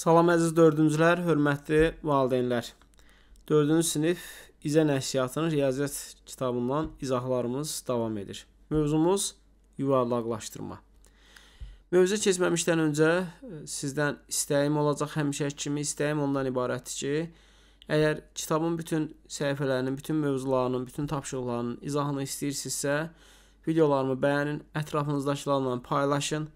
Salam əziz dördüncülər, hörmətli valideynlər. Dördüncü sinif İzə nəşriyyatının riyaziyyat kitabından izahlarımız davam edir. Mövzumuz yuvarlaqlaşdırma. Mövzu keçməmişdən öncə e, sizdən istəyim olacaq, həmişəki kimi istəyim ondan ibarətdir ki, əgər kitabın bütün səhifələrinin, bütün mövzularının, bütün tapşırıqlarının izahını istəyirsinizsə, videolarımı bəyənin, ətrafınızdakılarla paylaşın.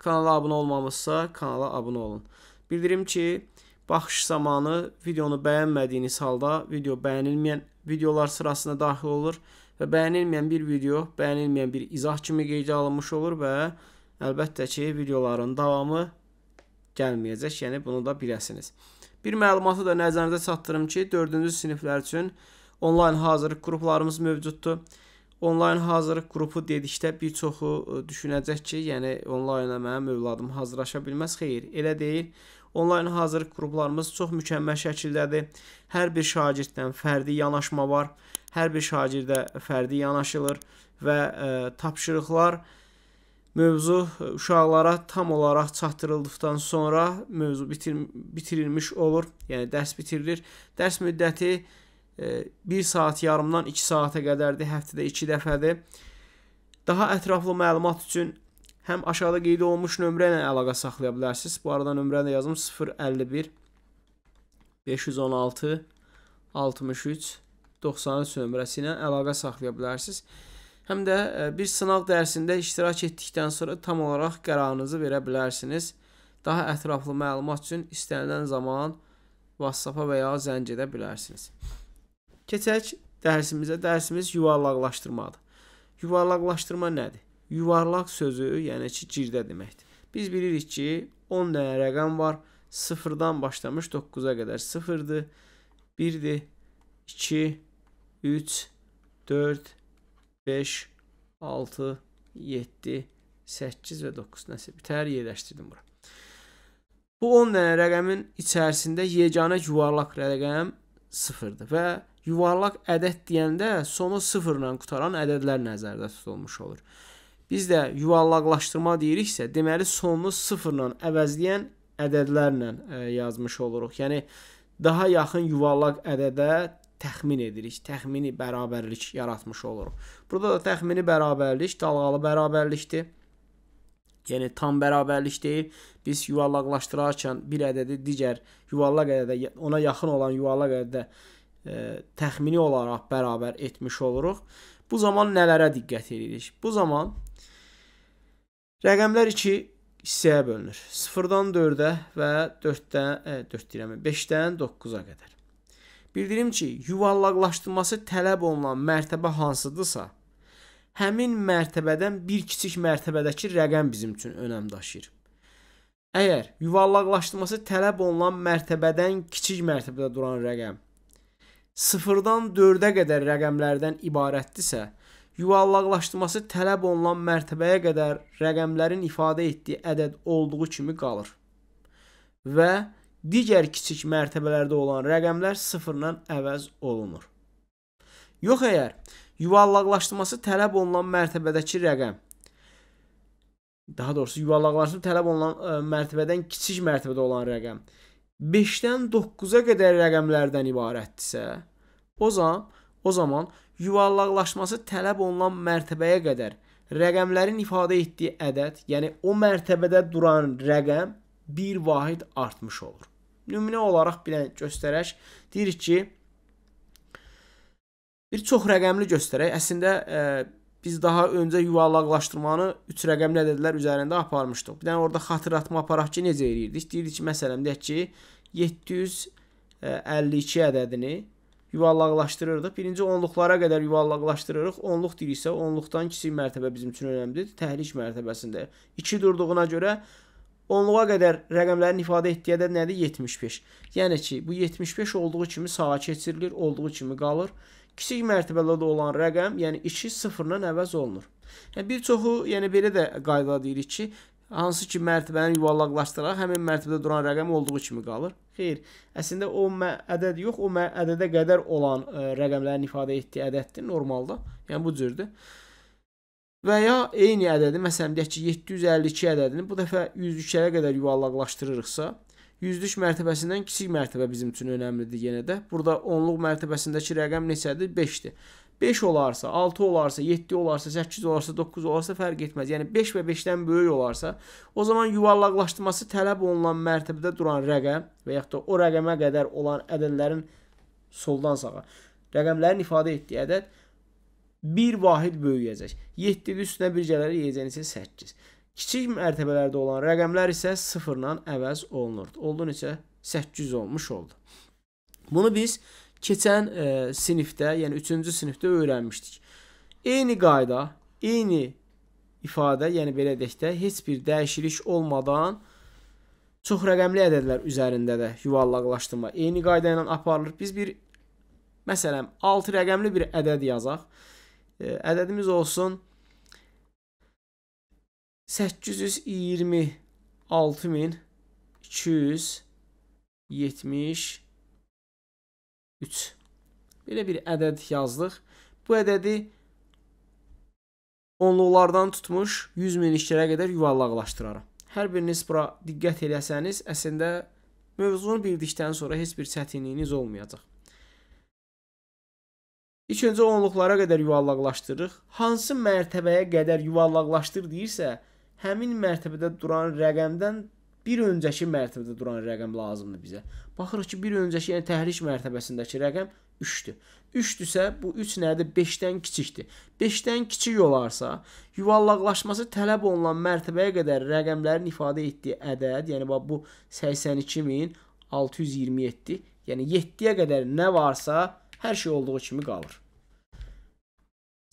Kanala abunə olmamısınızsa, kanala abunə olun. Bildirim ki, baxış zamanı videonu bəyənmədiyiniz halda video bəyənilməyən videolar sırasına daxil olur və bəyənilməyən bir video bəyənilməyən bir izah kimi qeydə alınmış olur və əlbəttə ki, videoların davamı gəlməyəcək, yəni bunu da biləsiniz. Bir məlumatı da nəzərinizə çatdırım ki, 4-cü siniflər üçün onlayn hazırlıq qruplarımız mövcuddur. Onlayn hazırlıq qrupu dedikdə bir çoxu e, düşünəcək ki, yəni onlaynla mənim övladım hazırlaşa bilməz. Xeyr, elə deyil. Onlayn hazırlıq qruplarımız çox mükəmməl şəkildədir. Hər bir şagirddən fərdi yanaşma var. Hər bir şagirdə fərdi yanaşılır və ə, e, tapşırıqlar mövzu uşaqlara tam olaraq çatdırıldıqdan sonra mövzu bitir bitirilmiş olur. Yəni dərs bitirilir. Dərs müddəti 1 e, saat yarımdan 2 saata qədərdir. Həftədə 2 dəfədir. Daha ətraflı məlumat üçün həm aşağıda qeyd olunmuş nömrə ilə əlaqə saxlaya bilərsiniz. Bu arada nömrəni də yazım 051 516 63 93 nömrəsi ilə əlaqə saxlaya bilərsiniz. Həm də e, bir sınaq dərsində iştirak etdikdən sonra tam olaraq qərarınızı verə bilərsiniz. Daha ətraflı məlumat üçün istənilən zaman WhatsApp-a və ya zəng edə bilərsiniz. Keçək dərsimizə. Dərsimiz yuvarlaqlaşdırmadır. Yuvarlaqlaşdırma nədir? Yuvarlaq sözü, yəni ki, girdə deməkdir. Biz bilirik ki, 10 dənə rəqəm var. 0-dan başlamış 9-a qədər 0-dır, 1-dir, 2, 3, 4, 5, 6, 7, 8 və 9. Nəsə bitər yerləşdirdim bura. Bu 10 dənə rəqəmin içərisində yeganə yuvarlaq rəqəm 0-dır və yuvarlaq ədəd deyəndə sonu 0 ilə qutaran ədədlər nəzərdə tutulmuş olur. Biz də yuvarlaqlaşdırma deyiriksə, deməli sonunu sıfırla əvəzləyən ədədlərlə ə, e, yazmış oluruq. Yəni daha yaxın yuvarlaq ədədə təxmin edirik, təxmini bərabərlik yaratmış oluruq. Burada da təxmini bərabərlik dalğalı bərabərlikdir. Yəni tam bərabərlik deyil. Biz yuvarlaqlaşdırarkən bir ədədi digər yuvarlaq ədədə ona yaxın olan yuvarlaq ədədə ə, e, təxmini olaraq bərabər etmiş oluruq. Bu zaman nələrə diqqət edirik? Bu zaman Rəqəmlər 2 hissəyə bölünür. 0-dan 4-ə və 4-dən e, 4 deyirəm, 5-dən 9-a qədər. Bildirim ki, yuvarlaqlaşdırılması tələb olunan mərtəbə hansıdırsa, həmin mərtəbədən bir kiçik mərtəbədəki rəqəm bizim üçün önəm daşıyır. Əgər yuvarlaqlaşdırılması tələb olunan mərtəbədən kiçik mərtəbədə duran rəqəm 0-dan 4-ə qədər rəqəmlərdən ibarətdirsə, yuvarlaqlaşdırması tələb olunan mərtəbəyə qədər rəqəmlərin ifadə etdiyi ədəd olduğu kimi qalır. Və digər kiçik mərtəbələrdə olan rəqəmlər sıfırla əvəz olunur. Yox əgər yuvarlaqlaşdırması tələb olunan mərtəbədəki rəqəm daha doğrusu yuvarlaqlaşdırma tələb olunan ə, e, mərtəbədən kiçik mərtəbədə olan rəqəm 5-dən 9-a qədər rəqəmlərdən ibarətdirsə, o zaman o zaman yuvarlaqlaşması tələb olunan mərtəbəyə qədər rəqəmlərin ifadə etdiyi ədəd, yəni o mərtəbədə duran rəqəm bir vahid artmış olur. Nümunə olaraq bir göstərək, deyirik ki, bir çox rəqəmli göstərək. Əslində ə, e, biz daha öncə yuvarlaqlaşdırmanı 3 rəqəmli ədədlər üzərində aparmışdıq. Bir dənə orada xatırlatma aparaq ki, necə eləyirdik? Deyirdik ki, məsələn, deyək ki, 752 e, ədədini yuvarlaqlaşdırırdıq. Birinci onluqlara qədər yuvarlaqlaşdırırıq. Onluq deyirsə, onluqdan kiçik mərtəbə bizim üçün önəmlidir. Təhrik mərtəbəsində 2 durduğuna görə onluğa qədər rəqəmlərin ifadə etdiyi ədəd nədir? 75. Yəni ki, bu 75 olduğu kimi sağa keçirilir, olduğu kimi qalır. Kiçik mərtəbələrdə olan rəqəm, yəni 2 sıfırla əvəz olunur. Yəni bir çoxu, yəni belə də qayda deyirik ki, hansı ki mərtibəni yuvarlaqlaşdıraraq həmin mərtəbədə duran rəqəm olduğu kimi qalır. Xeyr, əslində o ədəd yox, o ədədə qədər olan ə, e, rəqəmlərin ifadə etdiyi ədəddir normalda. Yəni bu cürdür. Və ya eyni ədədi, məsələn deyək ki, 752 ədədini bu dəfə 103-ə qədər yuvarlaqlaşdırırıqsa, 100-lük mərtəbəsindən kiçik mərtəbə bizim üçün önəmlidir yenə də. Burada onluq mərtəbəsindəki rəqəm neçədir? 5-dir. 5 olarsa, 6 olarsa, 7 olarsa, 8 olarsa, 9 olarsa fərq etməz. Yəni 5 və 5-dən böyük olarsa, o zaman yuvarlaqlaşdırması tələb olunan mərtəbədə duran rəqəm və yaxud da o rəqəmə qədər olan ədədlərin soldan sağa rəqəmlərin ifadə etdiyi ədəd bir vahid böyüyəcək. 7-nin üstünə bir gələr yeyəcəyin isə 8. Kiçik mərtəbələrdə olan rəqəmlər isə 0-la əvəz olunur. Oldu neçə? 800 olmuş oldu. Bunu biz keçən e, sinifdə, yəni 3-cü sinifdə öyrənmişdik. Eyni qayda, eyni ifadə, yəni belə deyək də, heç bir dəyişiklik olmadan çox rəqəmli ədədlər üzərində də yuvarlaqlaşdırma eyni qayda ilə aparılır. Biz bir məsələn 6 rəqəmli bir ədəd yazaq. E, ədədimiz olsun 826276 3. Belə bir ədəd yazdıq. Bu ədədi onluqlardan tutmuş 100 minliklərə qədər yuvarlaqlaşdıraram. Hər biriniz bura diqqət eləsəniz, əslində mövzunu bildikdən sonra heç bir çətinliyiniz olmayacaq. İlk öncə onluqlara qədər yuvarlaqlaşdırırıq. Hansı mərtəbəyə qədər yuvarlaqlaşdır deyirsə, həmin mərtəbədə duran rəqəmdən bir öncəki mərtəbədə duran rəqəm lazımdır bizə. Baxırıq ki, bir öncəki, yəni təhriş mərtəbəsindəki rəqəm 3-dür. 3-dürsə, bu 3 nədir? 5-dən kiçikdir. 5-dən kiçik olarsa, yuvarlaqlaşması tələb olunan mərtəbəyə qədər rəqəmlərin ifadə etdiyi ədəd, yəni bax bu 82627, yəni 7-yə qədər nə varsa, hər şey olduğu kimi qalır.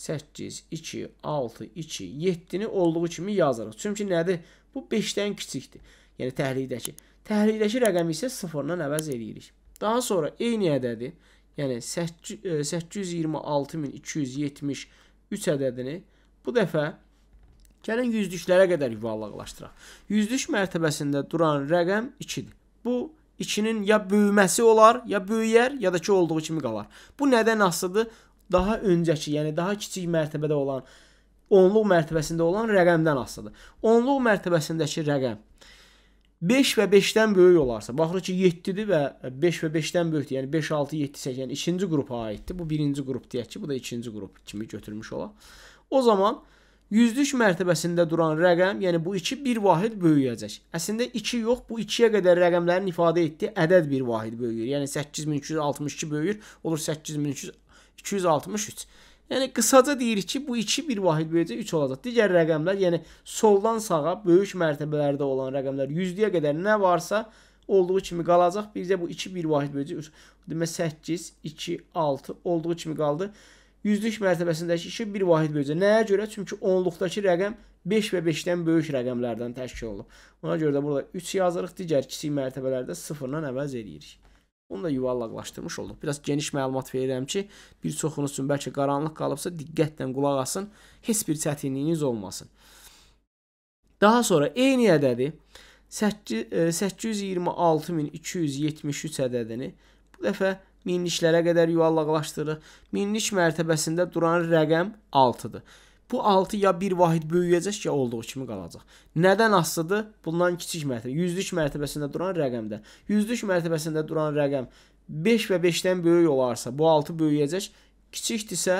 8, 2, 6, 2, 7-ni olduğu kimi yazırıq. Çünki nədir? Bu 5-dən kiçikdir yəni təhlükdəki. Təhlükdəki rəqəmi isə sıfırdan əvəz edirik. Daha sonra eyni ədədi, yəni 826273 e, ədədini bu dəfə gəlin yüzlüklərə qədər yuvarlaqlaşdıraq. Yüzlük mərtəbəsində duran rəqəm 2-dir. Bu 2-nin ya böyüməsi olar, ya böyüyər, ya da ki olduğu kimi qalar. Bu nədən asılıdır? Daha öncəki, yəni daha kiçik mərtəbədə olan onluq mərtəbəsində olan rəqəmdən asılıdır. Onluq mərtəbəsindəki rəqəm 5 və 5-dən böyük olarsa, baxırıq ki, 7-dir və 5 və 5-dən böyükdür. Yəni 5, 6, 7, 8, yəni ikinci qrupa aiddir. Bu birinci qrup deyək ki, bu da ikinci qrup kimi götürmüş olaq. O zaman yüzlük mərtəbəsində duran rəqəm, yəni bu 2 bir vahid böyüyəcək. Əslində 2 yox, bu 2-yə qədər rəqəmlərin ifadə etdiyi ədəd bir vahid böyüyür. Yəni 8262 böyüyür, olur 8263. Yəni qısaca deyirik ki, bu 2 bir vahid böləcək 3 olacaq. Digər rəqəmlər, yəni soldan sağa böyük mərtəbələrdə olan rəqəmlər 100-yə qədər nə varsa olduğu kimi qalacaq. Bircə bu 2 bir vahid böləcək 3. Demə 8, 2, 6 olduğu kimi qaldı. Yüzlük mərtəbəsindəki 2 bir vahid böləcək. Nəyə görə? Çünki onluqdakı rəqəm 5 və 5-dən böyük rəqəmlərdən təşkil olunub. Ona görə də burada 3 yazırıq, digər kiçik mərtəbələrdə 0-dan əvəz edirik. Onu da yuvarlaqlaşdırmış olduq. Biraz geniş məlumat verirəm ki, bir çoxunuz üçün bəlkə qaranlıq qalıbsa, diqqətlə qulaq asın, heç bir çətinliyiniz olmasın. Daha sonra eyni ədədi 826273 e, ədədini bu dəfə minliklərə qədər yuvarlaqlaşdırırıq. Minlik mərtəbəsində duran rəqəm 6-dır. Bu 6 ya bir vahid böyüyəcək ya olduğu kimi qalacaq. Nədən asılıdır? Bundan kiçik mərtəbə, yüzlük mərtəbəsində duran rəqəmdə. Yüzlük mərtəbəsində duran rəqəm 5 və 5-dən böyük olarsa, bu 6 böyüyəcək. Kiçikdirsə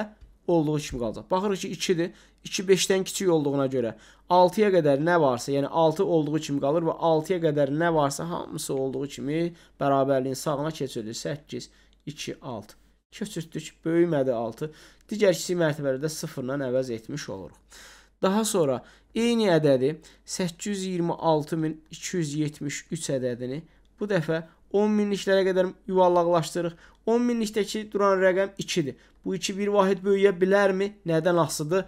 olduğu kimi qalacaq. Baxırıq ki 2-dir. 2 5-dən kiçik olduğuna görə 6-ya qədər nə varsa, yəni 6 olduğu kimi qalır və 6-ya qədər nə varsa hamısı olduğu kimi bərabərliyin sağına keçirilir. 8 2 6 keçirtdik, böyümədi 6 digər kiçik mərtəbələrdə sıfırla əvəz etmiş oluruq. Daha sonra eyni ədədi 826273 ədədini bu dəfə 10 minliklərə qədər yuvarlaqlaşdırırıq. 10 minlikdəki duran rəqəm 2-dir. Bu 2 bir vahid böyüyə bilərmi? Nədən asılıdır?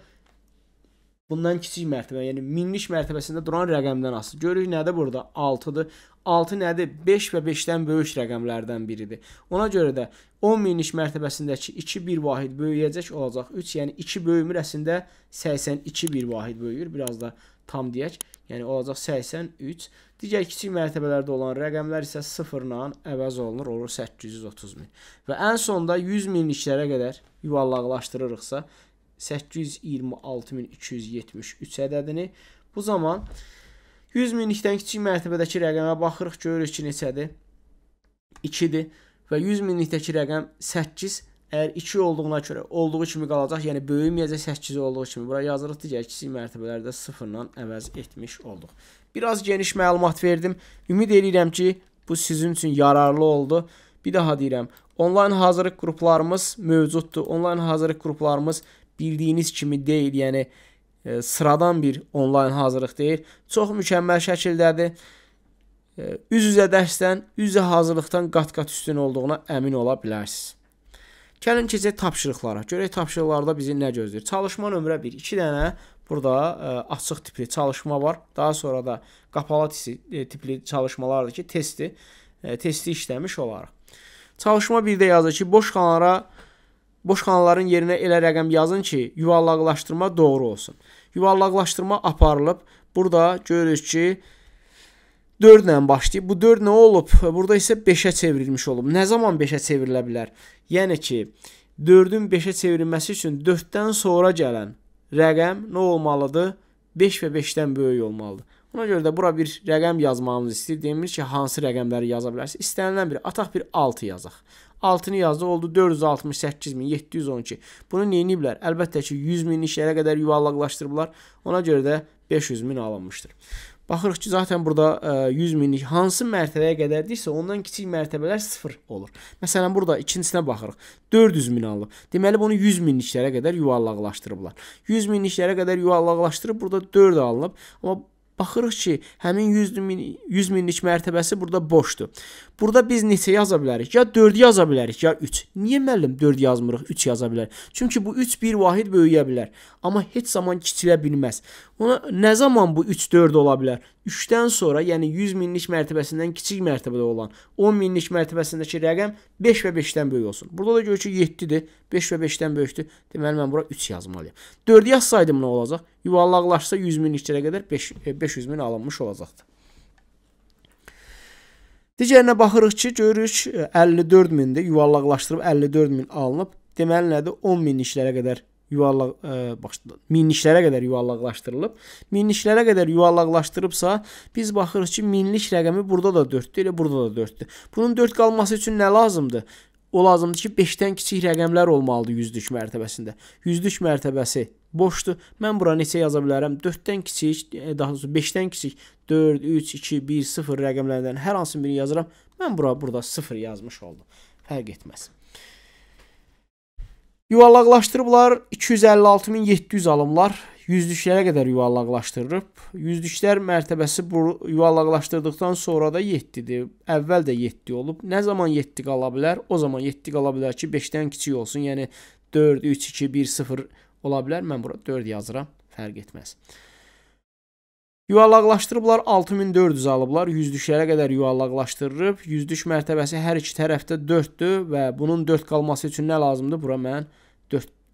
Bundan kiçik mərtəbə, yəni minlik mərtəbəsində duran rəqəmdən asılı. Görürük nədir burada? 6-dır. 6 nədir? 5 və 5-dən böyük rəqəmlərdən biridir. Ona görə də 10 minlik mərtəbəsindəki 2 bir vahid böyüyəcək olacaq 3, yəni 2 böyümür əslində 82 bir vahid böyüyür. Biraz da tam deyək. Yəni olacaq 83. Digər kiçik mərtəbələrdə olan rəqəmlər isə 0 ilə əvəz olunur, olur 830 min. Və ən sonda 100 minliklərə qədər yuvarlaqlaşdırırıqsa, 826273 ədədini. Bu zaman 100 minlikdən kiçik mərtəbədəki rəqəmə baxırıq, görürük ki, neçədir? 2-dir və 100 minlikdəki rəqəm 8 Əgər 2 olduğuna görə olduğu kimi qalacaq, yəni böyüməyəcək 8 olduğu kimi. Bura yazırıq digər kiçik mərtəbələrdə 0-la əvəz etmiş olduq. Biraz geniş məlumat verdim. Ümid edirəm ki, bu sizin üçün yararlı oldu. Bir daha deyirəm, onlayn hazırlıq qruplarımız mövcuddur. Onlayn hazırlıq qruplarımız bildiyiniz kimi deyil, yəni e, sıradan bir onlayn hazırlıq deyil. Çox mükəmməl şəkildədir. E, üz-üzə dərsdən, üz-üzə hazırlıqdan qat-qat üstün olduğuna əmin ola bilərsiniz. Gəlin keçək tapşırıqlara. Görək tapşırıqlarda bizi nə gözləyir. Çalışma nömrə 1, 2 dənə burada ə, e, açıq tipli çalışma var. Daha sonra da qapalı tisi, ə, e, tipli çalışmalardır ki, testi ə, e, testi işləmiş olarıq. Çalışma 1-də yazır ki, boş qalanlara Boş xanaların yerinə elə rəqəm yazın ki, yuvarlaqlaşdırma doğru olsun. Yuvarlaqlaşdırma aparılıb. Burada görürük ki, 4 ilə başlayıb. Bu 4 nə olub? Burada isə 5-ə çevrilmiş olub. Nə zaman 5-ə çevrilə bilər? Yəni ki, 4-ün 5-ə çevrilməsi üçün 4-dən sonra gələn rəqəm nə olmalıdır? 5 və 5-dən böyük olmalıdır. Ona görə də bura bir rəqəm yazmağımızı istəyir. Demir ki, hansı rəqəmləri yaza bilərsiniz? İstənilən biri. Ataq bir 6 yazaq. 6-nı yazdı, oldu 468712. Bunu neyiniblər? Əlbəttə ki, 100 min işlərə qədər yuvarlaqlaşdırıblar. Ona görə də 500 min alınmışdır. Baxırıq ki, zaten burada 100 e, minlik hansı mərtəbəyə qədərdirsə, ondan kiçik mərtəbələr 0 olur. Məsələn, burada ikincisinə baxırıq. 400 min alınıb. Deməli, bunu 100 minliklərə qədər yuvarlaqlaşdırıblar. 100 minliklərə qədər yuvarlaqlaşdırıb burada 4 alınıb. Amma Baxırıq ki, həmin 100 min 100 minlik mərtəbəsi burada boşdur. Burada biz neçə yaza bilərik? Ya 4 yaza bilərik, ya 3. Niyə müəllim 4 yazmırıq, 3 yaza bilərik? Çünki bu 3 bir vahid böyüyə bilər, amma heç zaman kiçilə bilməz. Ona nə zaman bu 3 4 ola bilər? 3-dən sonra, yəni 100 minlik mərtəbəsindən kiçik mərtəbədə olan 10 minlik mərtəbəsindəki rəqəm 5 və 5-dən böyük olsun. Burada da görür ki, 7-dir, 5 və 5-dən böyükdür. Deməli mən bura 3 yazmalıyam. 4-ü yazsaydım nə olacaq? Yuvarlaqlaşsa 100 minliklərə qədər 5 500 e, min alınmış olacaqdı. Digərinə baxırıq ki, görürük 54 e, mindir, yuvarlaqlaşdırıb 54 min alınıb. Deməli nədir? 10 minliklərə qədər yuvarlaq ə, e, başda minliklərə qədər yuvarlaqlaşdırılıb. Minliklərə qədər yuvarlaqlaşdırıbsa, biz baxırıq ki, minlik rəqəmi burada da 4-dür, elə burada da 4-dür. Bunun 4 qalması üçün nə lazımdır? O lazımdır ki, 5-dən kiçik rəqəmlər olmalıdır yüzlük mərtəbəsində. Yüzlük mərtəbəsi boşdur. Mən bura neçə yaza bilərəm? 4-dən kiçik, e, daha doğrusu 5-dən kiçik 4, 3, 2, 1, 0 rəqəmlərdən hər hansını birini yazıram. Mən bura burada 0 yazmış oldum. Fərq etməz. Yuvarlaqlaşdırıblar 256700 alımlar. Yüzlüklərə qədər yuvarlaqlaşdırıb. Yüzlüklər mərtəbəsi bu yuvarlaqlaşdırdıqdan sonra da 7-dir. Əvvəl də 7 olub. Nə zaman 7 qala bilər? O zaman 7 qala bilər ki, 5-dən kiçik olsun. Yəni 4 3 2 1 0 ola bilər. Mən bura 4 yazıram, fərq etməz. Yuvarlaqlaşdırıblar 6400 alıblar. Yüzlüklərə qədər yuvarlaqlaşdırıb. Yüzlük mərtəbəsi hər iki tərəfdə 4-dür və bunun 4 qalması üçün nə lazımdır? Bura mən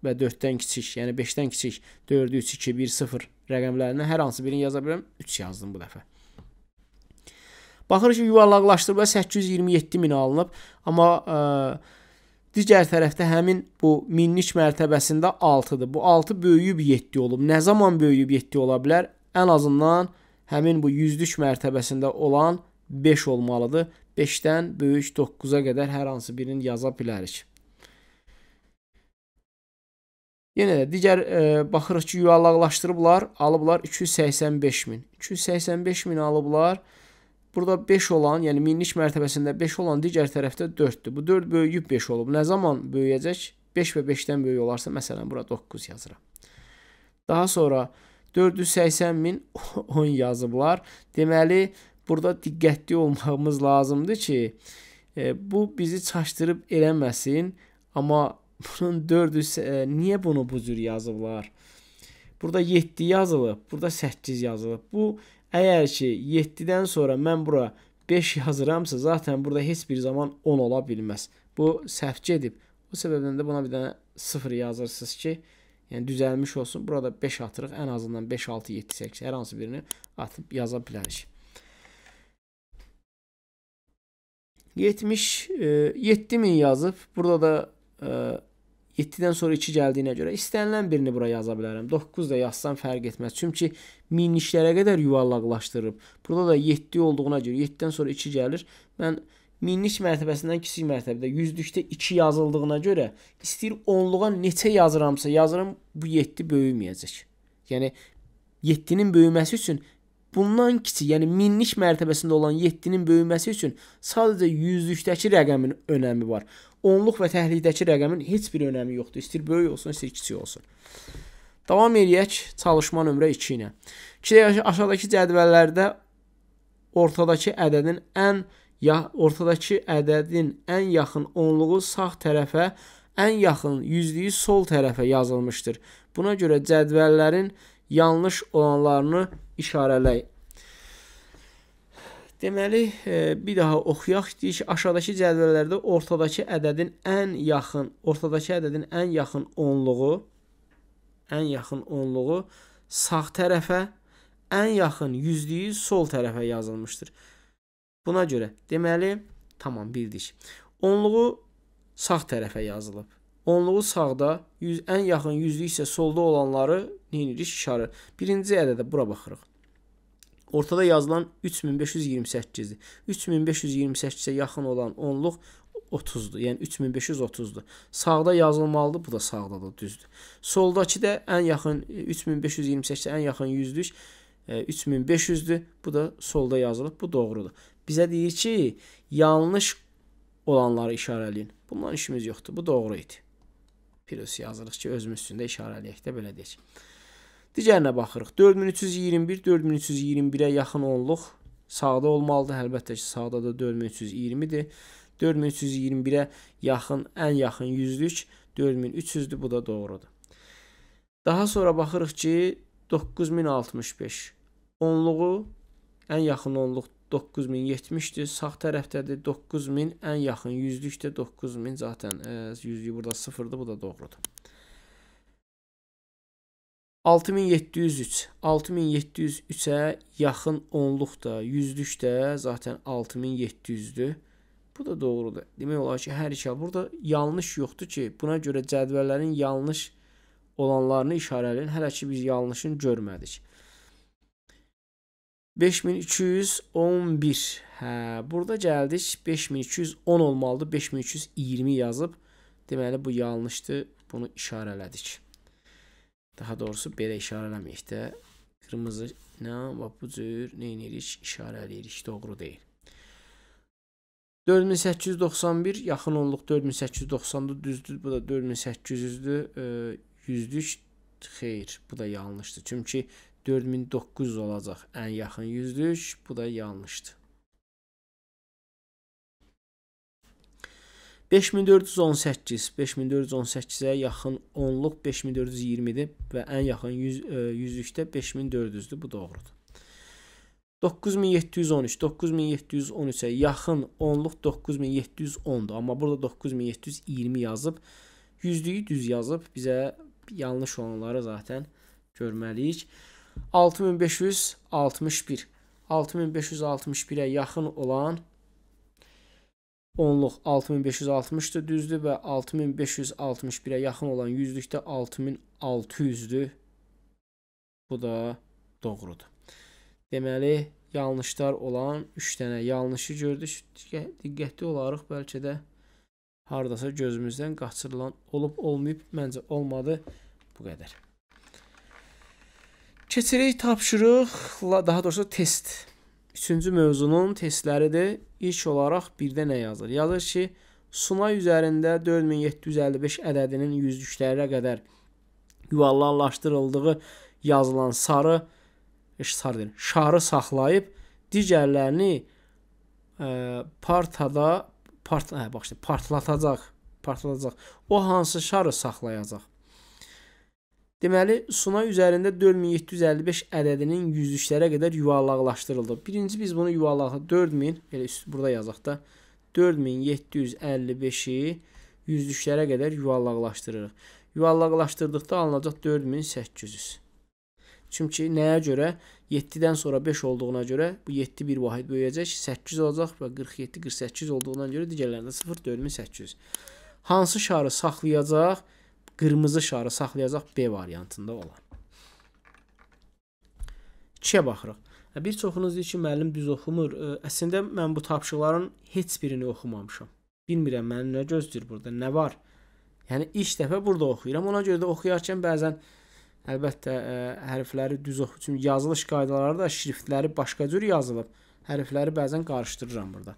və 4-dən kiçik, yəni 5-dən kiçik 4, 3, 2, 1, 0 rəqəmlərinə hər hansı birini yaza bilərəm. 3 yazdım bu dəfə. Baxır ki, yuvarlaqlaşdırma 827 min alınıb, amma ə, e, digər tərəfdə həmin bu minlik mərtəbəsində 6-dır. Bu 6 böyüyüb 7 olub. Nə zaman böyüyüb 7 ola bilər? Ən azından həmin bu yüzlük mərtəbəsində olan 5 olmalıdır. 5-dən böyük 9-a qədər hər hansı birini yaza bilərik. Yenə də digər e, baxırıq ki, yuvarlaqlaşdırıblar, alıblar 285 min. 285 min alıblar. Burada 5 olan, yəni minlik mərtəbəsində 5 olan digər tərəfdə 4-dür. Bu 4 böyüyüb 5 olub. Nə zaman böyüyəcək? 5 və 5-dən böyük olarsa, məsələn, bura 9 yazıram. Daha sonra 480 min 10 yazıblar. Deməli, burada diqqətli olmağımız lazımdır ki, e, bu bizi çaşdırıb eləməsin, amma bunun 400 e, niyə bunu bu cür yazıblar? Burada 7 yazılıb, burada 8 yazılıb. Bu əgər ki 7-dən sonra mən bura 5 yazıramsa, zaten burada heç bir zaman 10 ola bilməz. Bu səhv gedib. Bu səbəbdən də buna bir dənə 0 yazırsınız ki, yəni düzəlmiş olsun. Burada 5 atırıq. Ən azından 5, 6, 7, 8 hər hansı birini atıb yaza bilərik. 70 e, 7000 yazıb. Burada da e, 7-dən sonra 2 gəldiyinə görə istənilən birini bura yaza bilərəm. 9 da yazsam fərq etməz. Çünki minliklərə qədər yuvarlaqlaşdırıb. Burada da 7 olduğuna görə 7-dən sonra 2 gəlir. Mən minlik mərtəbəsindən kiçik mərtəbədə yüzlükdə 2 yazıldığına görə istəyir onluğa neçə yazıramsa yazıram bu 7 böyüməyəcək. Yəni 7-nin böyüməsi üçün bundan kiçik, yəni minlik mərtəbəsində olan 7-nin böyüməsi üçün sadəcə yüzlükdəki rəqəmin önəmi var onluq və təhlikdəki rəqəmin heç bir önəmi yoxdur. İstir böyük olsun, istir kiçik olsun. Davam eləyək çalışma nömrə 2 ilə. 2-də aşağıdakı cədvəllərdə ortadakı ədədin ən ya ortadakı ədədin ən yaxın onluğu sağ tərəfə, ən yaxın yüzlüyü sol tərəfə yazılmışdır. Buna görə cədvəllərin yanlış olanlarını işarələyək. Deməli, e, bir daha oxuyaq deyik, aşağıdakı cədvəllərdə ortadakı ədədin ən yaxın, ortadakı ədədin ən yaxın onluğu, ən yaxın onluğu sağ tərəfə, ən yaxın yüzlüyü sol tərəfə yazılmışdır. Buna görə, deməli, tamam bildik. Onluğu sağ tərəfə yazılıb. Onluğu sağda, yüz, ən yaxın yüzlük isə solda olanları nə edirik? İşarə. Birinci ədədə bura baxırıq. Ortada yazılan 3528-dir. 3528-ə yaxın olan onluq 30-dur. Yəni 3530-dur. Sağda yazılmalıdır, bu da sağdadır, düzdür. Soldakı da ən yaxın 3528-ə ən yaxın 100-lük 3500-dür. E, bu da solda yazılıb. Bu doğrudur. Bizə deyir ki, yanlış olanları işarələyin. Bundan işimiz yoxdur. Bu doğru idi. Plus yazırıq ki, özümüz üçün də işarələyək də belə deyək. Digərinə baxırıq. 4321 4321-ə yaxın onluq sağda olmalıdır. Əlbəttə ki, sağda da 4320-dir. 4321-ə yaxın, ən yaxın yüzlük 4300-dür. Bu da doğrudur. Daha sonra baxırıq ki, 9065 onluğu ən yaxın onluq 9070-dir. Sağ tərəfdədir 9000, ən yaxın yüzlükdə 9000 zaten e, yüzlüyü burada 0-dır. Bu da doğrudur. 6703. 6703-ə yaxın onluq da, yüzlük də zaten 6700-dür. Bu da doğrudur. Demək olar ki, hər iki burada yanlış yoxdur ki, buna görə cədvəllərin yanlış olanlarını işarələyin. Hələ ki biz yanlışını görmədik. 5211. Hə, burada gəldik. 5210 olmalıdır. 5220 yazıb. Deməli bu yanlışdır. Bunu işarələdik. Daha doğrusu belə işarə eləməyik də. Qırmızı ilə bax bu cür nə edirik? İşarə eləyirik. Doğru deyil. 4891 yaxın onluq 4890-dır, düzdür. Bu da 4800-dür. Yüzlük e, xeyr, bu da yanlışdır. Çünki 4900 olacaq ən yaxın yüzlük. Bu da yanlışdır. 5418, 5418-ə yaxın 10-luq 5420-dir və ən yaxın 100 100-lükdə 5400-dür. Bu doğrudur. 9713, 9713-ə yaxın 10-luq 9710-dur. Amma burada 9720 yazıb, 100-lüyü düz yazıb. Bizə yanlış olanları zaten görməliyik. 6561 6561-ə yaxın olan Onluq 6560-dır, düzdür və 6561-ə yaxın olan yüzlükdə 6600-dür. Bu da doğrudur. Deməli, yanlışlar olan 3 dənə yanlışı gördük. Diqqətli olaraq bəlkə də hardasa gözümüzdən qaçırılan olub olmayıb, məncə olmadı bu qədər. Keçirik tapşırıqla, daha doğrusu test Üçüncü mövzunun testləridir. İlk olaraq birdə nə yazır? Yazır ki, Sunay üzərində 4755 ədədinin yüzlüklərə qədər yuvarlanlaşdırıldığı yazılan sarı, e, sarı deyil, şarı saxlayıb digərlərini ə, e, partada part, hə, bax, partlatacaq, partlatacaq. O hansı şarı saxlayacaq? Deməli, Sunay üzərində 4755 ədədinin yüzlüklərə qədər yuvarlaqlaşdırıldı. Birinci biz bunu yuvarlaqla 4000, belə burada yazaq da, 4755-i yüzlüklərə qədər yuvarlaqlaşdırırıq. Yuvarlaqlaşdırdıqda alınacaq 4800. Çünki nəyə görə? 7-dən sonra 5 olduğuna görə bu 7 bir vahid böyüyəcək, 8 olacaq və 47 48 olduğuna görə digərlərində 0 4800. Hansı şarı saxlayacaq? Qırmızı şarı saxlayacaq B variantında olan. 2-yə baxırıq. E, bir çoxunuz deyir ki, müəllim düz oxumur. E, əslində mən bu tapşırıqların heç birini oxumamışam. Bilmirəm məni nə gözləyir burada, nə var? Yəni ilk dəfə burada oxuyuram. Ona görə də oxuyarkən bəzən əlbəttə ə, e, hərfləri düz oxu üçün yazılış qaydaları da şriftləri başqa cür yazılıb. Hərfləri bəzən qarışdırıram burada.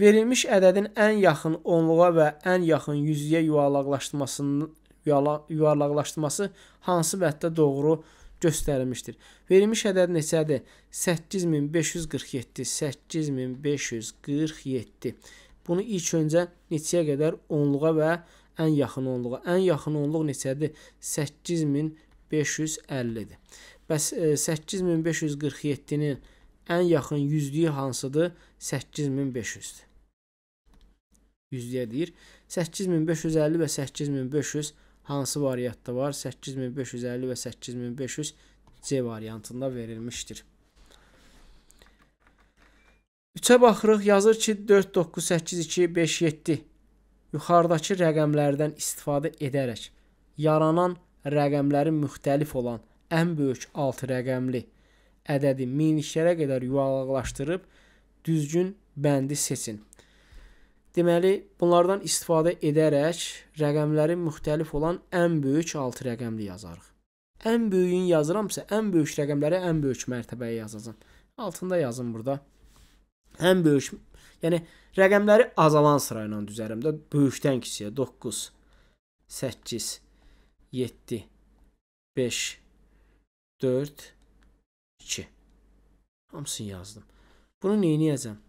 Verilmiş ədədin ən yaxın onluğa və ən yaxın yüzlüyə yuvarlaqlaşdırmasının yuvarlaqlaşdırması hansı vəddə doğru göstərilmişdir. Verilmiş ədəd neçədir? 8547, 8547. Bunu ilk öncə neçəyə qədər onluğa və ən yaxın onluğa. Ən yaxın onluq neçədir? 8550-dir. Bəs 8547-nin e, ən yaxın yüzlüyü hansıdır? 8500-dür yüzlüyə deyir. 8550 və 8500 hansı variantda var? 8550 və 8500 C variantında verilmişdir. 3-ə baxırıq, yazır ki, 4 9 8 2 5 7 yuxarıdakı rəqəmlərdən istifadə edərək yaranan rəqəmlərin müxtəlif olan ən böyük 6 rəqəmli ədədi 1000-şərə qədər yuvarlaqlaşdırıb düzgün bəndi seçin. Deməli, bunlardan istifadə edərək rəqəmlərin müxtəlif olan ən böyük 6 rəqəmli yazarıq. Ən böyüyünü yazıramsa, ən böyük rəqəmləri ən böyük mərtəbəyə yazacağam. Altında yazın burada. Ən böyük, yəni rəqəmləri azalan sırayla düzərəm də böyükdən kiçiyə 9 8 7 5 4 2 Hamısını yazdım. Bunu nə edəcəm?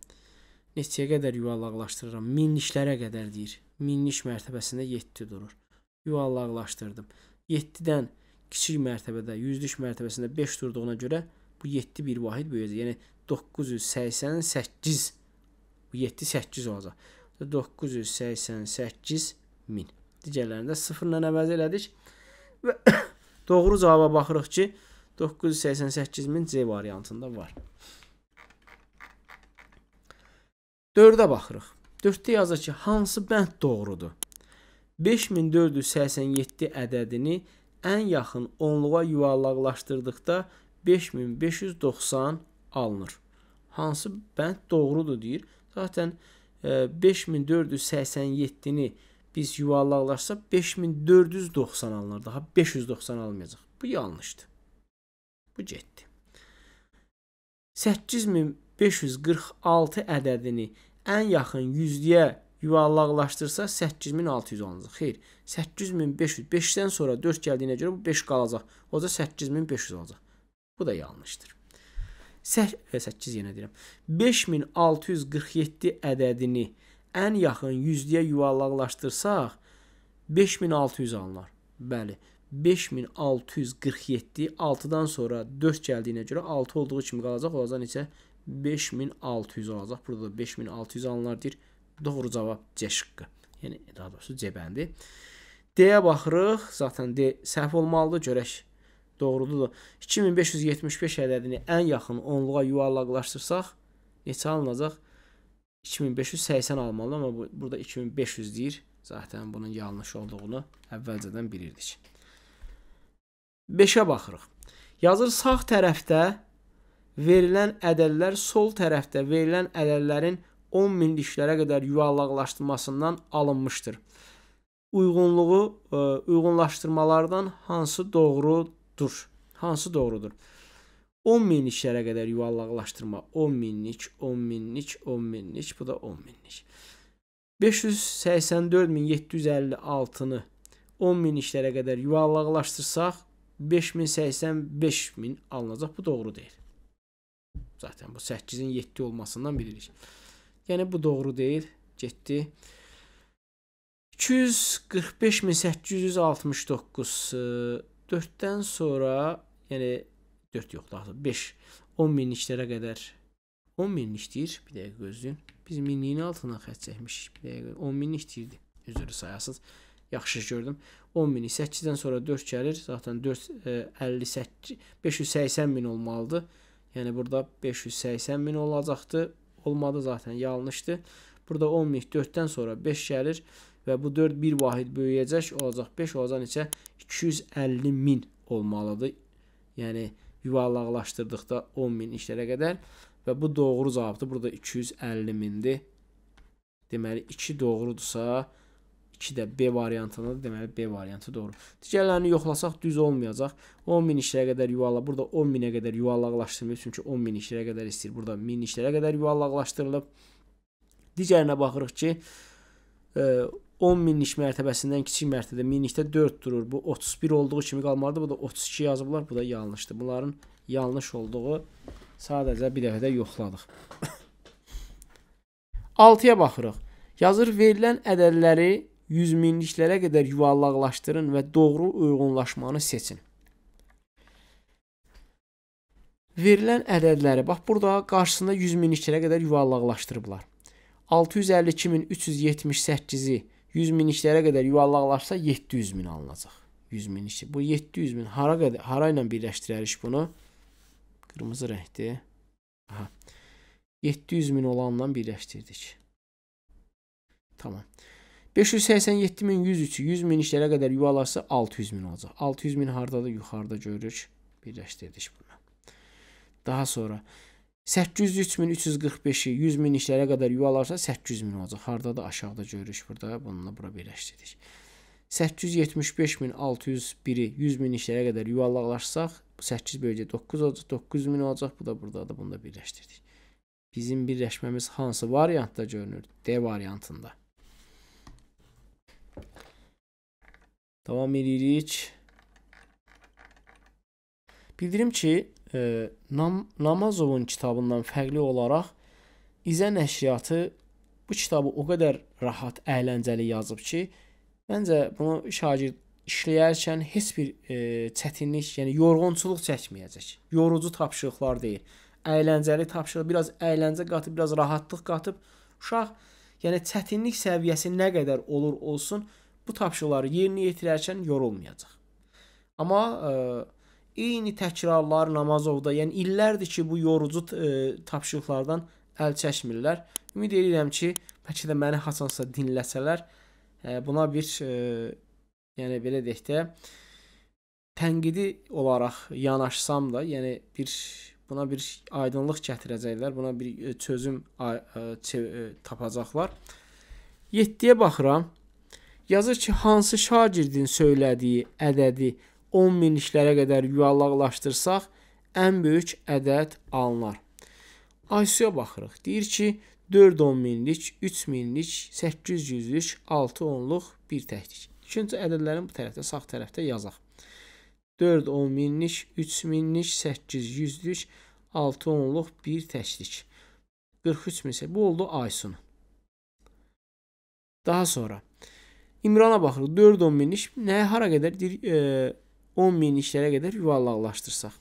neçəyə qədər yuvarlaqlaşdırıram? Minliklərə qədər deyir. Minlik mərtəbəsində 7 durur. Yuvarlaqlaşdırdım. 7-dən kiçik mərtəbədə, yüzlük mərtəbəsində 5 durduğuna görə bu 7 bir vahid böyüyəcək. Yəni 988 bu 7 8 olacaq. 988 min. Digərlərində sıfırla əvəz elədik. Və doğru cavaba baxırıq ki, 988 min C variantında var. 4-ə baxırıq. 4-də yazır ki, hansı bənd doğrudur? 5487 ədədini ən yaxın onluğa yuvarlaqlaşdırdıqda 5590 alınır. Hansı bənd doğrudur deyir. Zaten 5487-ni e, biz yuvarlaqlaşsa 5490 alınır. Daha 590 almayacaq. Bu yanlışdır. Bu getdi. 8000 546 ədədini ən yaxın yüzlüyə yuvarlaqlaşdırsa 8610-cu. Xeyr, 8500. 5-dən sonra 4 gəldiyinə görə bu 5 qalacaq. O da 8500 olacaq. Bu da yanlışdır. 8, 8 e, yenə deyirəm. 5647 ədədini ən yaxın yüzlüyə yuvarlaqlaşdırsaq 5600 alınar. Bəli. 5647 6-dan sonra 4 gəldiyinə görə 6 olduğu kimi qalacaq. Olacaq neçə? 5600 olacaq. Burada da 5600 alınar deyir. Doğru cavab C şıqqı. Yəni daha doğrusu C bəndi. D-yə baxırıq. Zaten D səhv olmalıdır. Görək doğrudur. 2575 ədədini ən yaxın onluğa yuvarlaqlaşdırsaq neçə alınacaq? 2580 almalı, amma bu, burada 2500 deyir. Zaten bunun yanlış olduğunu əvvəlcədən bilirdik. 5-ə baxırıq. Yazır sağ tərəfdə verilən ədəllər sol tərəfdə verilən ədəllərin 10 minliklərə qədər yuvarlaqlaşdırmasından alınmışdır. Uyğunluğu ə, e, uyğunlaşdırmalardan hansı doğrudur? Hansı doğrudur? 10 minliklərə qədər yuvarlaqlaşdırma. 10 minlik, 10 minlik, 10 minlik, bu da 10 minlik. 584756-nı 10 minliklərə qədər yuvarlaqlaşdırsaq 5085 min alınacaq. Bu doğru deyil. Zaten bu 8-in 7 olmasından bilirik. Yəni bu doğru deyil. Getdi. 245869 4-dən e, sonra, yəni 4 yox, daha doğrusu 5 10 minliklərə qədər 10 minlik deyir. Bir dəqiqə gözləyin. Biz minliyin altından xətt çəkmişik. Bir dəqiqə 10 minlik deyirdi. Üzr sayasız. Yaxşı gördüm. 10 mini 8-dən sonra 4 gəlir. Zaten 4 e, 58 580 min olmalıdır. Yəni burada 580 min olacaqdı. Olmadı zaten yanlışdı. Burada 10 min 4-dən sonra 5 gəlir və bu 4 bir vahid böyüyəcək olacaq 5 olacaq neçə 250 min olmalıdır. Yəni yuvarlaqlaşdırdıqda 10 min işlərə qədər və bu doğru cavabdır. Burada 250 mindir. Deməli 2 doğrudursa 2 də B variantında deməli B variantı doğru. Digərlərini yoxlasaq düz olmayacaq. 10000 işlərə qədər yuvarla, burada 10000-ə qədər yuvarlaqlaşdırılıb, çünki 10000 işlərə qədər istəyir. Burada 1000 işlərə qədər yuvarlaqlaşdırılıb. Digərinə baxırıq ki, 10000 e, iş mərtəbəsindən kiçik mərtəbədə 1000-likdə 4 durur. Bu 31 olduğu kimi qalmalıdır. Bu da 32 yazıblar. Bu da yanlışdır. Bunların yanlış olduğu sadəcə bir dəfə də yoxladıq. 6-ya baxırıq. Yazır verilən ədədləri 100 minliklərə qədər yuvarlaqlaşdırın və doğru uyğunlaşmanı seçin. Verilən ədədləri, bax burada qarşısında 100 minliklərə qədər yuvarlaqlaşdırıblar. 652378-i 100 minliklərə qədər yuvarlaqlaşsa 700 min alınacaq. 100 minlik. Bu 700 min hara qədər hara ilə birləşdirərik bunu? Qırmızı rəngdir. Aha. 700 min olanla birləşdirdik. Tamam. 587.103-ü 100 min işlərə qədər yuvalarsa 600 min olacaq. 600 min hardadır? Yuxarıda görürük. Birləşdirdik bunu. Daha sonra 803345-i 100 min işlərə qədər yuvalarsa 800 min olacaq. Hardadır? Aşağıda görürük burada. Bununla bura birləşdirdik. 875601-i 100 min işlərə qədər yuvarlaqlaşsaq 8 bölgə 9 olacaq, 9 min olacaq. Bu da burdadır. Bunu da birləşdirdik. Bizim birləşməmiz hansı variantda görünür? D variantında. Davam edirik. Bildirim ki, e, Nam Namazovun kitabından fərqli olaraq İzə nəşriyyatı bu kitabı o qədər rahat, əyləncəli yazıb ki, məncə bunu şagird işləyərkən heç bir e, çətinlik, yəni yorğunçuluq çəkməyəcək. Yorucu tapşırıqlar deyil. Əyləncəli tapşırıq, biraz əyləncə qatıb, biraz rahatlıq qatıb uşaq yəni çətinlik səviyyəsi nə qədər olur olsun, bu tapşırıqları yerinə yetirərkən yorulmayacaq. Amma ə, e, eyni təkrarlar Namazovda, yəni illərdir ki, bu yorucu ə, e, tapşırıqlardan əl çəkmirlər. Ümid edirəm ki, bəlkə də məni haçansa dinləsələr, ə, e, buna bir ə, yəni belə deyək də tənqidi olaraq yanaşsam da, yəni bir buna bir aydınlıq gətirəcəklər, buna bir çözüm tapacaqlar. 7-yə baxıram yazır ki, hansı şagirdin söylədiyi ədədi 10 minliklərə qədər yuvarlaqlaşdırsaq, ən böyük ədəd alınar. ICO-ya baxırıq. Deyir ki, 4 10 minlik, 3 minlik, 800-lük, 6 onluq, 1 təklik. İkinci ədədlərin bu tərəfdə, sağ tərəfdə yazaq. 4 10 minlik, 3 minlik, 800-lük, 6 onluq, 1 təklik. 43 min isə bu oldu ICO-nun. Daha sonra İmrana baxırıq. 4 10 min iş nəyə hara qədər? Deyir, e, 10 min işlərə qədər yuvarlaqlaşdırsaq.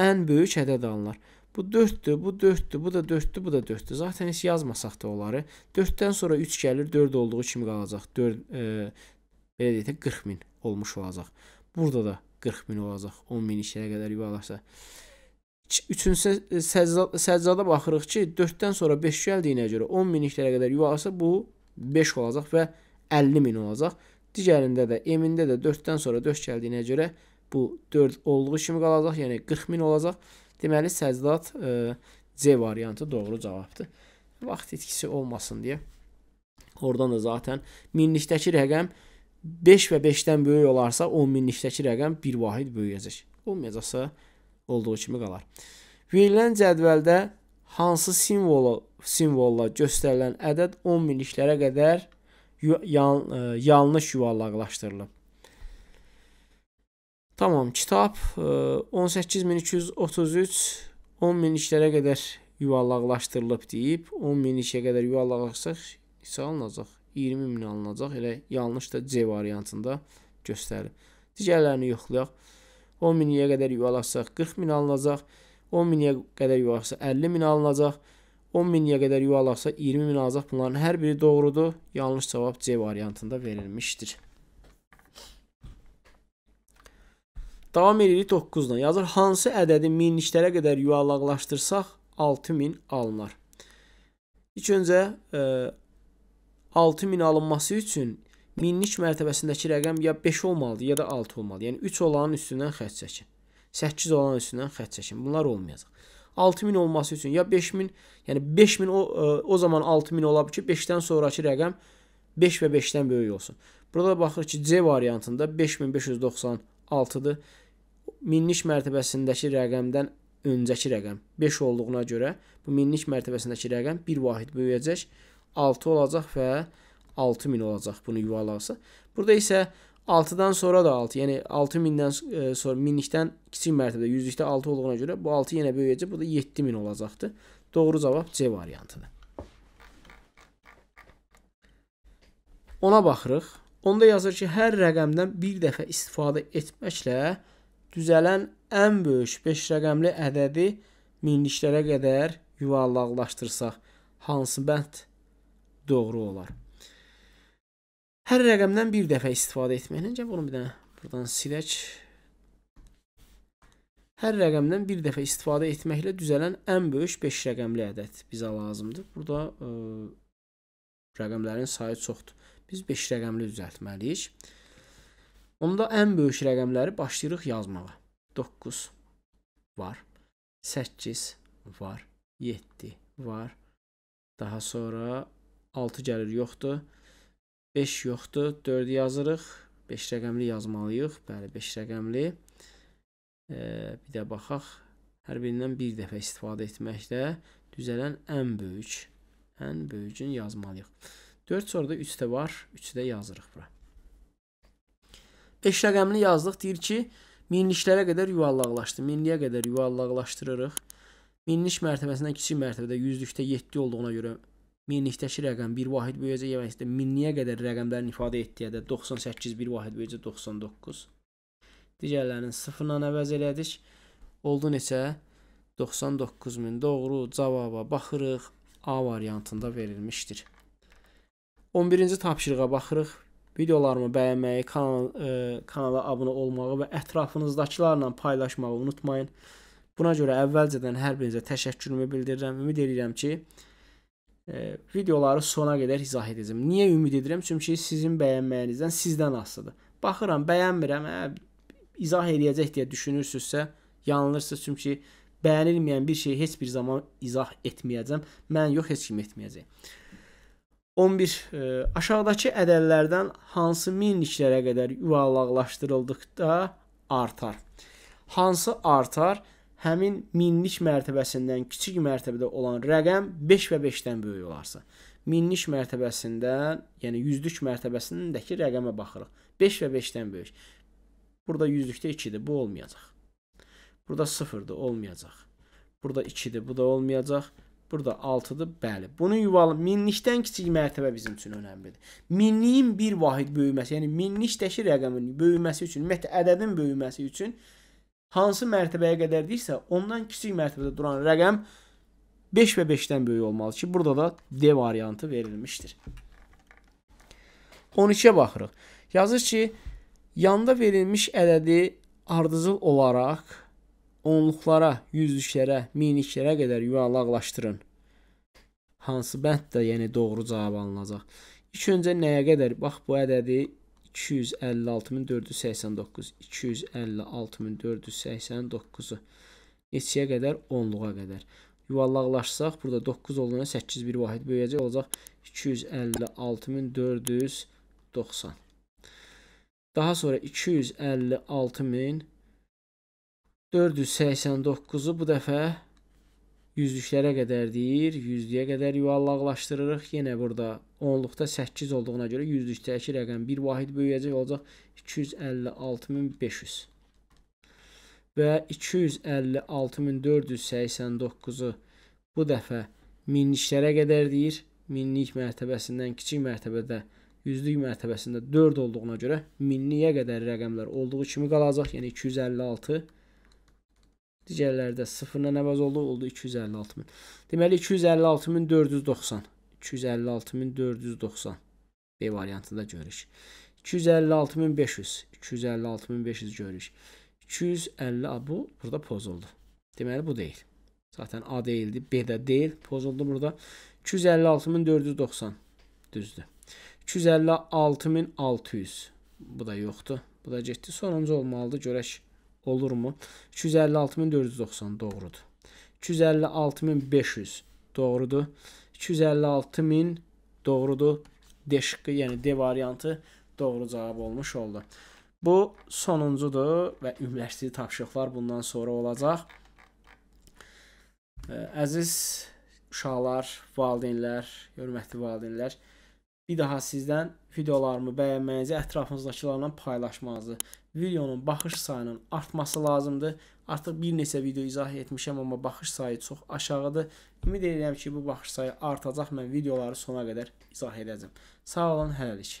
Ən böyük ədəd alınır. Bu 4-dür, bu 4-dür, bu da 4-dür, bu da 4-dür. Zaten heç yazmasaq da onları. 4-dən sonra 3 gəlir, 4 olduğu kimi qalacaq. 4 e, belə deyək də 40 min olmuş olacaq. Burada da 40 min olacaq. 10 min işlərə qədər yuvarlaşsa. Üçüncü səccada e, baxırıq ki, 4-dən sonra 5 gəldiyinə görə 10 min işlərə qədər yuvarlasa bu 5 olacaq və 50 min olacaq. Digərində də M-ində də 4-dən sonra 4 gəldiyinə görə bu 4 olduğu kimi qalacaq, yəni 40 min olacaq. Deməli səcdat e, C variantı doğru cavabdır. Vaxt itkisi olmasın deyə. Oradan da zaten minlikdəki rəqəm 5 və 5-dən böyük olarsa 10 minlikdəki rəqəm bir vahid böyüyəcək. Olmayacaqsa olduğu kimi qalar. Verilən cədvəldə hansı simvolu simvolla göstərilən ədəd 10 minliklərə qədər yan, ə, e, yanlış yuvarlaqlaşdırılıb. Tamam, kitab 18233 10 minliklərə qədər yuvarlaqlaşdırılıb deyib, 10 minlikə qədər yuvarlaqlaşsaq isə alınacaq, 20 min alınacaq, elə yanlış da C variantında göstərir. Digərlərini yoxlayaq. 10 miniyə qədər yuvarlaqsaq 40 min alınacaq, 10 miniyə qədər yuvarlaqsaq 50 min alınacaq, 10 miniyə qədər yuvalarsa 20 min azad bunların hər biri doğrudur. Yanlış cavab C variantında verilmişdir. Davam edirik 9-dan. Yazır hansı ədədi minliklərə qədər yuvarlaqlaşdırsaq 6000 alınır. İlk öncə e, 6000 alınması üçün minlik mərtəbəsindəki rəqəm ya 5 olmalıdır, ya da 6 olmalıdır. Yəni 3 olanın üstündən xətt çəkin. 8 olanın üstündən xətt çəkin. Bunlar olmayacaq. 6000 olması üçün ya 5000, yəni 5000 o e, o zaman 6000 ola bilər ki, 5-dən sonrakı rəqəm 5 və 5-dən böyük olsun. Burada baxır ki, C variantında 5596-dır. Minlik mərtəbəsindəki rəqəmdən öncəki rəqəm 5 olduğuna görə bu minlik mərtəbəsindəki rəqəm 1 vahid böyüyəcək, 6 olacaq və 6000 olacaq bunu yuvalarsa. Burada isə 6-dan sonra da 6, yəni 6000-dən sonra minlikdən kiçik mərtəbədə 100-lükdə 6 olduğuna görə bu 6 yenə böyüyəcək, bu da 7000 olacaqdı. Doğru cavab C variantıdır. Ona baxırıq. Onda yazır ki, hər rəqəmdən bir dəfə istifadə etməklə düzələn ən böyük 5 rəqəmli ədədi minliklərə qədər yuvarlaqlaşdırsaq hansı bənd doğru olar? Hər rəqəmdən bir dəfə istifadə etməklə, bunu bir dənə buradan silək. Hər rəqəmdən bir dəfə istifadə etməklə düzələn ən böyük 5 rəqəmli ədəd bizə lazımdır. Burada ə, rəqəmlərin sayı çoxdur. Biz 5 rəqəmli düzəltməliyik. Onda ən böyük rəqəmləri başlayırıq yazmağa. 9 var, 8 var, 7 var. Daha sonra 6 gəlir yoxdur. 5 yoxdur, 4 yazırıq. 5 rəqəmli yazmalıyıq. Bəli, 5 rəqəmli. E, bir də baxaq. Hər birindən bir dəfə istifadə etməklə düzələn ən böyük, ən böyükün yazmalıyıq. 4 sonra da 3 də var. 3-ü də yazırıq bura. 5 rəqəmli yazdıq. Deyir ki, minliklərə qədər yuvarlaqlaşdı. Minliyə qədər yuvarlaqlaşdırırıq. Minlik mərtəbəsindən kiçik mərtəbədə yüzlükdə 7 olduğuna görə minlikdəki rəqəm 1 vahid böyüyəcək, yəni istə minliyə qədər rəqəmlərin ifadə etdiyədə 98 1 vahid böyüyəcək 99. Digərlərinin sıfırla əvəz elədik. Oldu neçə? 99000. Doğru cavaba baxırıq. A variantında verilmişdir. 11-ci tapşırığa baxırıq. Videolarımı bəyənməyi, kanal, ə, e, kanala abunə olmağı və ətrafınızdakılarla paylaşmağı unutmayın. Buna görə əvvəlcədən hər birinizə təşəkkürümü bildirirəm. Ümid edirəm ki, videoları sona qədər izah edəcəm. Niyə ümid edirəm? Çünki sizin bəyənməyinizdən sizdən asılıdır. Baxıram, bəyənmirəm, hə, izah eləyəcək deyə düşünürsünüzsə, yanılırsınız. Çünki bəyənilməyən bir şeyi heç bir zaman izah etməyəcəm. Mən yox, heç kim etməyəcək. 11. Ə, aşağıdakı ədəllərdən hansı minliklərə qədər yuvarlaqlaşdırıldıqda artar? Hansı artar? həmin minlik mərtəbəsindən kiçik mərtəbədə olan rəqəm 5 və 5-dən böyük olarsa, minlik mərtəbəsindən, yəni yüzlük mərtəbəsindəki rəqəmə baxırıq. 5 və 5-dən böyük. Burada yüzlükdə 2-dir, bu olmayacaq. Burada 0-dır, olmayacaq. Burada 2-dir, bu da olmayacaq. Burada 6-dır. Bəli. Bunu yuvalı minlikdən kiçik mərtəbə bizim üçün önəmlidir. Minliyin bir vahid böyüməsi, yəni minlikdəki rəqəmin böyüməsi üçün, ümumiyyətlə ədədin böyüməsi üçün hansı mərtəbəyə qədərdirsə, ondan kiçik mərtəbədə duran rəqəm 5 və 5-dən böyük olmalı ki, burada da D variantı verilmişdir. 12-yə baxırıq. Yazır ki, yanda verilmiş ədədi ardıcıl olaraq onluqlara, yüzlüklərə, miniklərə qədər yuvarlaqlaşdırın. Hansı bənd də yəni doğru cavab alınacaq. İlk öncə nəyə qədər? Bax bu ədədi 256489, 256489-u neçəyə qədər? 10-luğa qədər. Yuvarlaqlaşsaq, burada 9 olduğuna 8 bir vahid böyüyəcək, olacaq 256490. Daha sonra 256489-u bu dəfə yüzlüklərə qədər deyir, yüzlüyə qədər yuvarlaqlaşdırırıq. Yenə burada onluqda 8 olduğuna görə yüzlükdəki rəqəm 1 vahid böyüyəcək olacaq 256500. Və 256489-u bu dəfə minliklərə qədər deyir. Minlik mərtəbəsindən kiçik mərtəbədə yüzlük mərtəbəsində 4 olduğuna görə minliyə qədər rəqəmlər olduğu kimi qalacaq, yəni 256 Digərlərdə sıfırla nə baz oldu? Oldu 256 min. Deməli 256 min 490. 256 min 490. B variantında görürük. 256 min 500. 256 min 500 görürük. 250 A, bu burada pozuldu. Deməli bu deyil. Zaten A değildi. B də deyil. Pozuldu burada. 256490. Düzdür. 256600. Bu da yoxdur. Bu da getdi. Sonuncu olmalıdır. Görək olurmu? 256490 doğrudur. 256500 doğrudur. 256000 doğrudur. D şıkkı, yəni D variantı doğru cavab olmuş oldu. Bu sonuncudur və ümumiləşdirici tapşırıqlar bundan sonra olacaq. Əziz uşaqlar, valideynlər, hörmətli valideynlər, bir daha sizdən videolarımı bəyənməyinizi, ətrafınızdakilərlə paylaşmanızı videonun baxış sayının artması lazımdır. Artıq bir neçə video izah etmişəm, amma baxış sayı çox aşağıdır. Ümid edirəm ki, bu baxış sayı artacaq. Mən videoları sona qədər izah edəcəm. Sağ olun, hələlik.